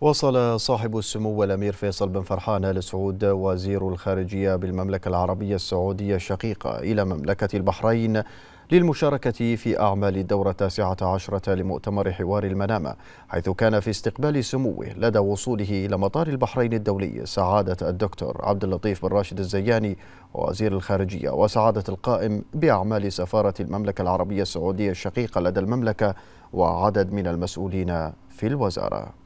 وصل صاحب السمو الأمير فيصل بن فرحان آل سعود وزير الخارجية بالمملكة العربية السعودية الشقيقة إلى مملكة البحرين للمشاركة في أعمال الدورة التاسعة عشرة لمؤتمر حوار المنامة حيث كان في استقبال سموه لدى وصوله إلى مطار البحرين الدولي سعادة الدكتور عبد اللطيف بن راشد الزياني وزير الخارجية وسعادة القائم بأعمال سفارة المملكة العربية السعودية الشقيقة لدى المملكة وعدد من المسؤولين في الوزارة